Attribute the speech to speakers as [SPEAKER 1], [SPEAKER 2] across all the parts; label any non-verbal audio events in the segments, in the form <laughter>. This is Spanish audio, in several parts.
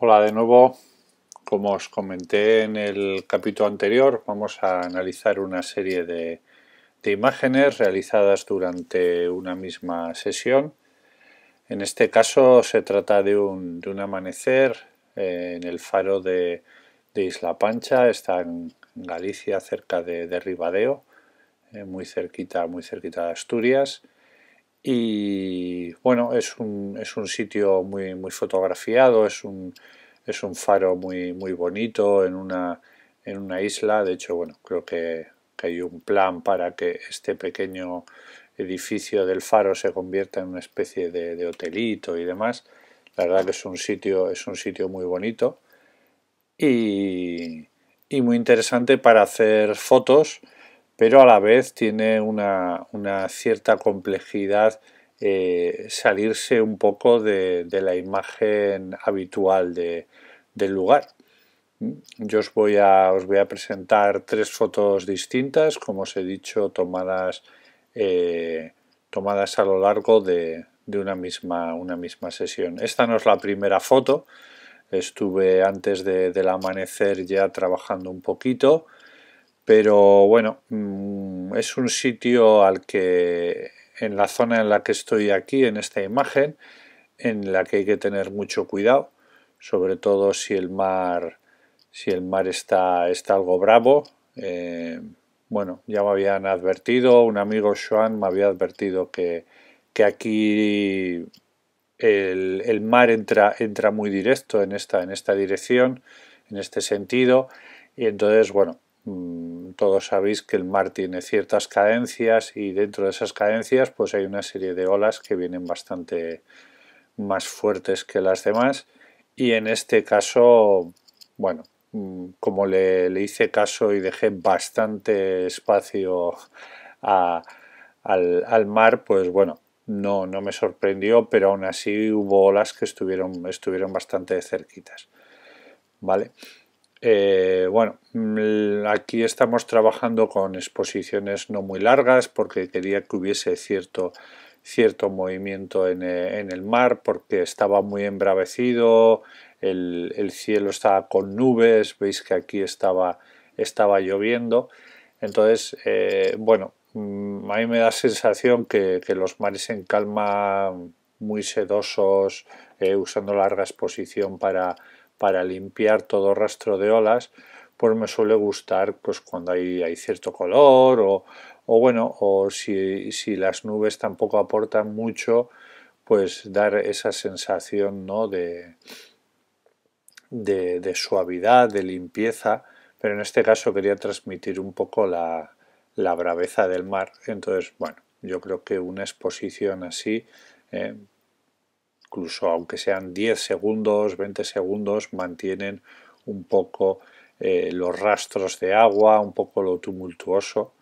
[SPEAKER 1] Hola de nuevo. Como os comenté en el capítulo anterior, vamos a analizar una serie de, imágenes realizadas durante una misma sesión. En este caso se trata de un, amanecer eh, en el faro de, Isla Pancha, está en Galicia, cerca de, Ribadeo, eh, muy muy cerquita de Asturias y bueno, es un, sitio muy, muy fotografiado, es un, faro muy, muy bonito en una, isla, de hecho, bueno, creo que, hay un plan para que este pequeño edificio del faro se convierta en una especie de, hotelito y demás. La verdad que es un sitio, es un sitio muy bonito y muy interesante para hacer fotos pero a la vez tiene una, cierta complejidad eh, salirse un poco de, la imagen habitual del lugar. Yo os voy, a, presentar tres fotos distintas, como os he dicho, tomadas, eh, a lo largo de, una, misma, sesión. Esta no es la primera foto, estuve antes del amanecer ya trabajando un poquito pero bueno, mm, es un sitio al que en la zona en la que estoy aquí, en esta imagen, en la que hay que tener mucho cuidado, sobre todo si el mar, si el mar está, está algo bravo. Eh, bueno, ya me habían advertido, un amigo Joan me había advertido que, que aquí el, mar entra, entra muy directo en esta, en esta dirección, en este sentido, y entonces, bueno, mm, todos sabéis que el mar tiene ciertas cadencias y dentro de esas cadencias pues hay una serie de olas que vienen bastante más fuertes que las demás y en este caso, bueno, mm, como le, hice caso y dejé bastante espacio al, mar, pues bueno, no, no me sorprendió, pero aún así hubo olas que estuvieron, estuvieron bastante cerquitas. ¿Vale? Eh, bueno, mm, aquí estamos trabajando con exposiciones no muy largas porque quería que hubiese cierto, cierto movimiento en, e, el mar porque estaba muy embravecido, el, cielo estaba con nubes, veis que aquí estaba, estaba lloviendo. Entonces, eh, bueno, mm, a mí me da sensación que, los mares en calma, muy sedosos, eh, usando larga exposición para para limpiar todo rastro de olas, pues me suele gustar pues cuando hay, hay cierto color o, bueno, o si, las nubes tampoco aportan mucho, pues dar esa sensación ¿no? de, de, suavidad, de limpieza, pero en este caso quería transmitir un poco la, braveza del mar, entonces bueno, yo creo que una exposición así eh, incluso aunque sean 10 segundos, 20 segundos, mantienen un poco eh, los rastros de agua, un poco lo tumultuoso.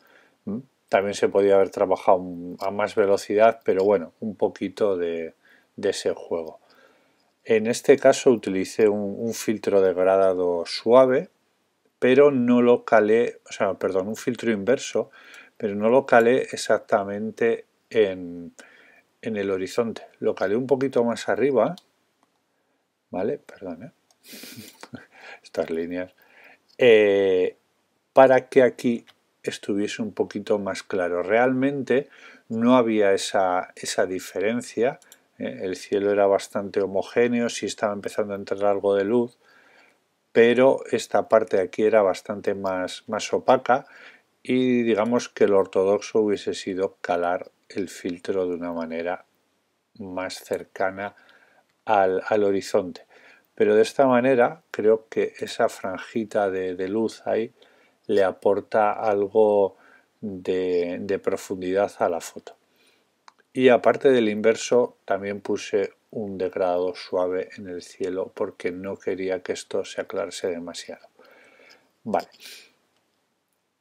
[SPEAKER 1] Mm, también se podía haber trabajado a más velocidad, pero bueno, un poquito de, ese juego. En este caso utilicé un, un, filtro degradado suave, pero no lo calé, o sea, perdón, un filtro inverso, pero no lo calé exactamente en, en el horizonte. Lo calé un poquito más arriba, ¿vale? Perdón, ¿eh? <laughs> estas líneas, eh, para que aquí estuviese un poquito más claro. Realmente no había esa, esa diferencia, ¿eh? el cielo era bastante homogéneo, sí estaba empezando a entrar algo de luz, pero esta parte de aquí era bastante más, más opaca y digamos que el ortodoxo hubiese sido calar el filtro de una manera más cercana al, horizonte. Pero de esta manera creo que esa franjita de, luz ahí le aporta algo de, profundidad a la foto. Y aparte del inverso también puse un degradado suave en el cielo porque no quería que esto se aclarase demasiado. Vale,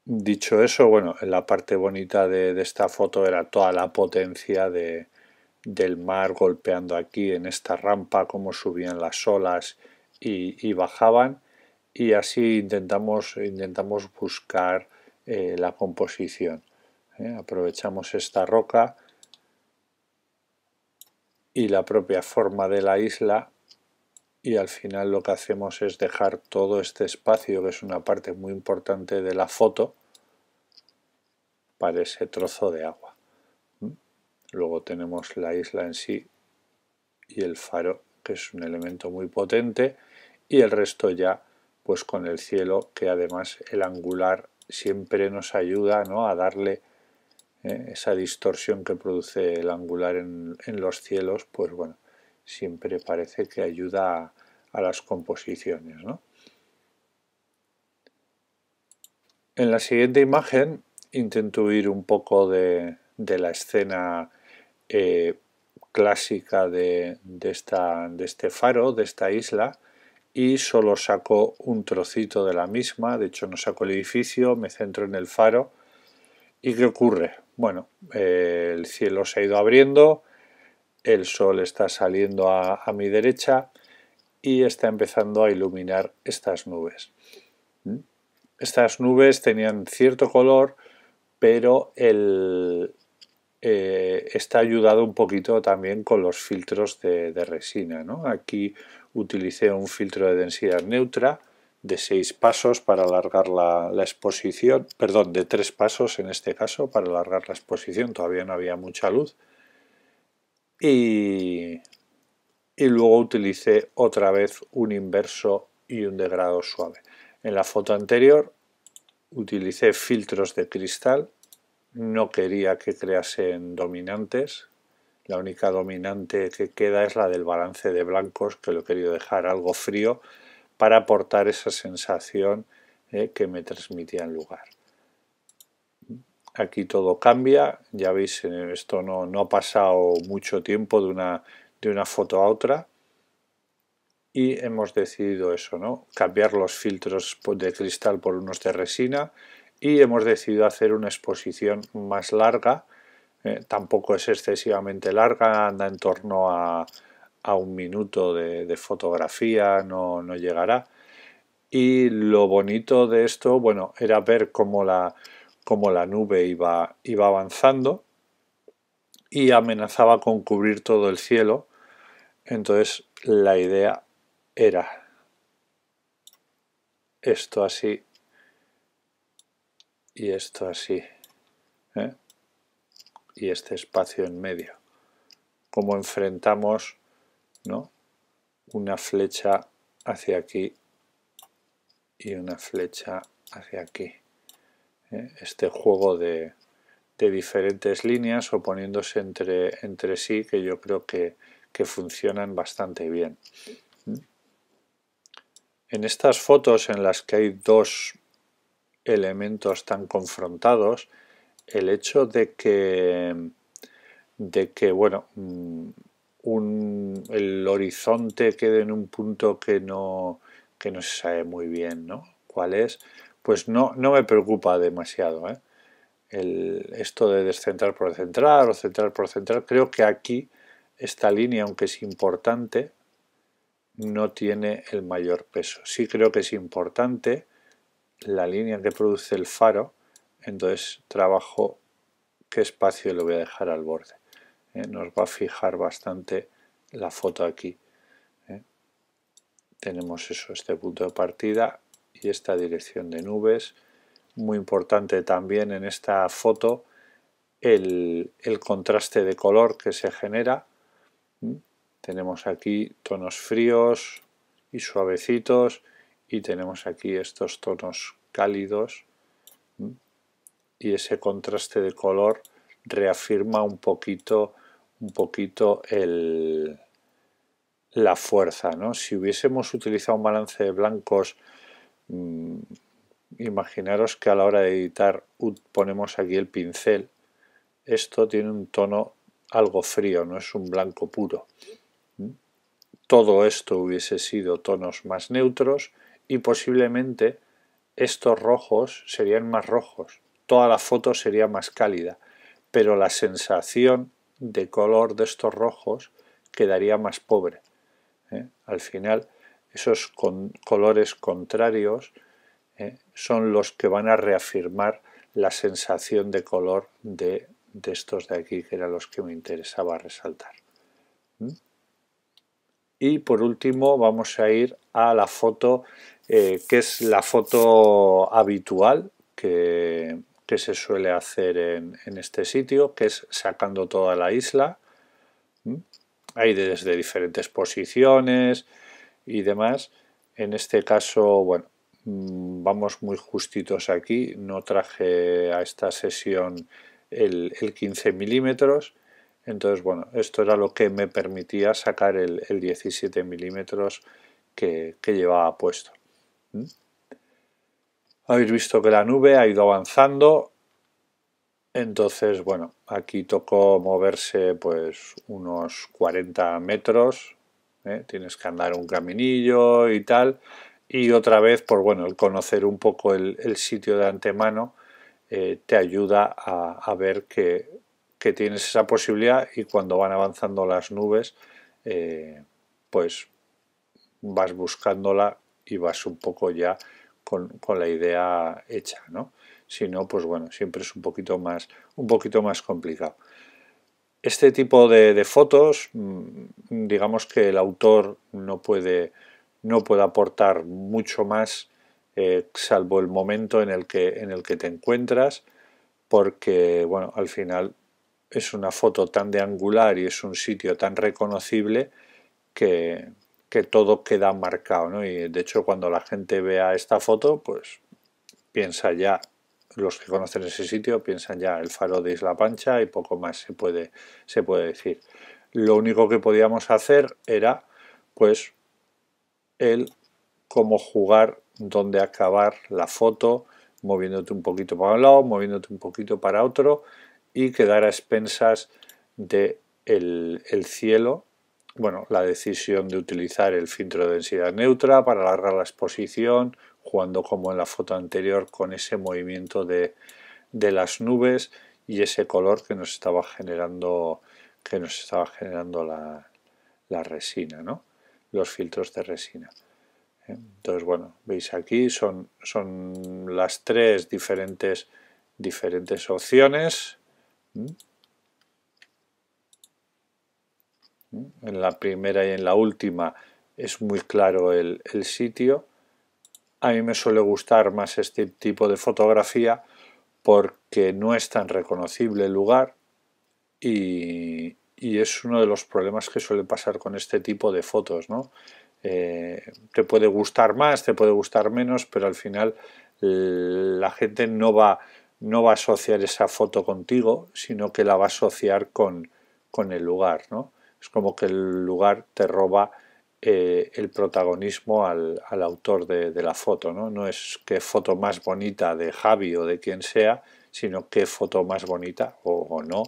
[SPEAKER 1] Dicho eso, bueno, la parte bonita de, esta foto era toda la potencia del mar golpeando aquí en esta rampa, cómo subían las olas y, bajaban. Y así intentamos, intentamos buscar eh, la composición. ¿eh? Aprovechamos esta roca y la propia forma de la isla y al final lo que hacemos es dejar todo este espacio, que es una parte muy importante de la foto, para ese trozo de agua. Luego tenemos la isla en sí y el faro, que es un elemento muy potente, y el resto ya pues con el cielo, que además el angular siempre nos ayuda a darle ¿eh? esa distorsión que produce el angular en, los cielos, pues bueno, siempre parece que ayuda a a las composiciones. ¿no? En la siguiente imagen intento ir un poco de, de la escena eh, clásica de, de, de este faro, de esta isla, y solo saco un trocito de la misma, de hecho no saco el edificio, me centro en el faro. ¿Y qué ocurre? Bueno, eh, el cielo se ha ido abriendo, el sol está saliendo a mi derecha, y está empezando a iluminar estas nubes. ¿Mm? Estas nubes tenían cierto color, pero eh, está ayudado un poquito también con los filtros de, resina. Aquí utilicé un filtro de densidad neutra de seis pasos para alargar la, exposición, perdón, de tres pasos en este caso para alargar la exposición, todavía no había mucha luz. Y y luego utilicé otra vez un inverso y un degrado suave. En la foto anterior utilicé filtros de cristal, no quería que creasen dominantes, la única dominante que queda es la del balance de blancos, que lo he querido dejar algo frío para aportar esa sensación eh, que me transmitía en lugar. Aquí todo cambia, ya veis, esto no, no ha pasado mucho tiempo de una de una foto a otra y hemos decidido eso, ¿no? cambiar los filtros de cristal por unos de resina y hemos decidido hacer una exposición más larga, eh, tampoco es excesivamente larga, anda en torno a, un minuto de, fotografía, no, no llegará. Y lo bonito de esto, bueno, era ver cómo la, la nube iba, iba avanzando y amenazaba con cubrir todo el cielo entonces la idea era esto así y esto así. ¿eh? Y este espacio en medio. Como enfrentamos ¿no? una flecha hacia aquí y una flecha hacia aquí. ¿eh? Este juego de, diferentes líneas oponiéndose entre sí que yo creo que que funcionan bastante bien. En estas fotos en las que hay dos elementos tan confrontados, el hecho de que, de que bueno, mm, el horizonte quede en un punto que no, no se sabe muy bien ¿no? cuál es, pues no, no me preocupa demasiado. ¿eh? El, esto de descentrar por centrar o centrar por centrar, creo que aquí esta línea, aunque es importante, no tiene el mayor peso. Sí creo que es importante la línea que produce el faro, entonces trabajo qué espacio le voy a dejar al borde. ¿eh? Nos va a fijar bastante la foto aquí. ¿eh? Tenemos eso, este punto de partida y esta dirección de nubes. Muy importante también en esta foto el contraste de color que se genera tenemos aquí tonos fríos y suavecitos y tenemos aquí estos tonos cálidos y ese contraste de color reafirma un poquito, un poquito la fuerza. ¿no? Si hubiésemos utilizado un balance de blancos, imaginaros que a la hora de editar ponemos aquí el pincel, esto tiene un tono algo frío, no es un blanco puro. Todo esto hubiese sido tonos más neutros y posiblemente estos rojos serían más rojos. Toda la foto sería más cálida, pero la sensación de color de estos rojos quedaría más pobre. ¿eh? Al final, esos colores contrarios ¿eh? son los que van a reafirmar la sensación de color de de estos de aquí que eran los que me interesaba resaltar. Y por último vamos a ir a la foto, eh, que es la foto habitual que, que se suele hacer en, este sitio, que es sacando toda la isla. Hay desde diferentes posiciones y demás. En este caso, bueno, mm, vamos muy justitos aquí. No traje a esta sesión el, 15 milímetros. Entonces, bueno, esto era lo que me permitía sacar el, 17 milímetros que, llevaba puesto. ¿Mm? Habéis visto que la nube ha ido avanzando. Entonces, bueno, aquí tocó moverse pues unos 40 metros. ¿eh? Tienes que andar un caminillo y tal. Y otra vez, por bueno, el conocer un poco el sitio de antemano eh, te ayuda a, ver que, tienes esa posibilidad y cuando van avanzando las nubes, eh, pues vas buscándola y vas un poco ya con, la idea hecha, ¿no? Si no, pues bueno, siempre es un poquito más, un poquito más complicado. Este tipo de, de fotos, mm, digamos que el autor no puede, no puede aportar mucho más eh, salvo el momento en el, que, en el que te encuentras, porque bueno, al final es una foto tan de angular y es un sitio tan reconocible que, todo queda marcado. Y de hecho cuando la gente vea esta foto, pues piensa ya, los que conocen ese sitio piensan ya el faro de Isla Pancha y poco más se puede, se puede decir. Lo único que podíamos hacer era pues el cómo jugar, dónde acabar la foto, moviéndote un poquito para un lado, moviéndote un poquito para otro y quedar a expensas del de el cielo. Bueno, la decisión de utilizar el filtro de densidad neutra para alargar la exposición, jugando como en la foto anterior con ese movimiento de, las nubes y ese color que nos estaba generando, que nos estaba generando la, la resina, ¿no? los filtros de resina. Entonces, bueno, veis aquí son, son las tres diferentes, diferentes opciones. En la primera y en la última es muy claro el, sitio. A mí me suele gustar más este tipo de fotografía porque no es tan reconocible el lugar y, y es uno de los problemas que suele pasar con este tipo de fotos, ¿no? Eh, te puede gustar más, te puede gustar menos, pero al final la gente no va, no va a asociar esa foto contigo, sino que la va a asociar con, el lugar. ¿no? Es como que el lugar te roba eh, el protagonismo al, autor de, la foto. ¿no? no es qué foto más bonita de Javi o de quien sea, sino qué foto más bonita o, no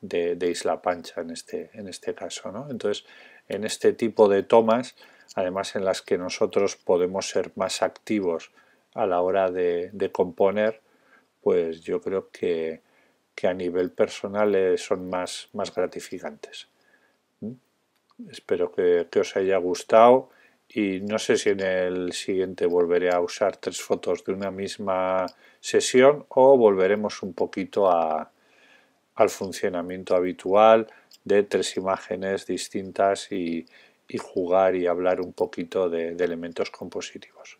[SPEAKER 1] de, Isla Pancha en este, en este caso. Entonces, en este tipo de tomas, además en las que nosotros podemos ser más activos a la hora de, componer, pues yo creo que, que a nivel personal eh, son más, más gratificantes. ¿Mm? Espero que, que, os haya gustado y no sé si en el siguiente volveré a usar tres fotos de una misma sesión o volveremos un poquito a, al funcionamiento habitual de tres imágenes distintas y, y jugar y hablar un poquito de, elementos compositivos.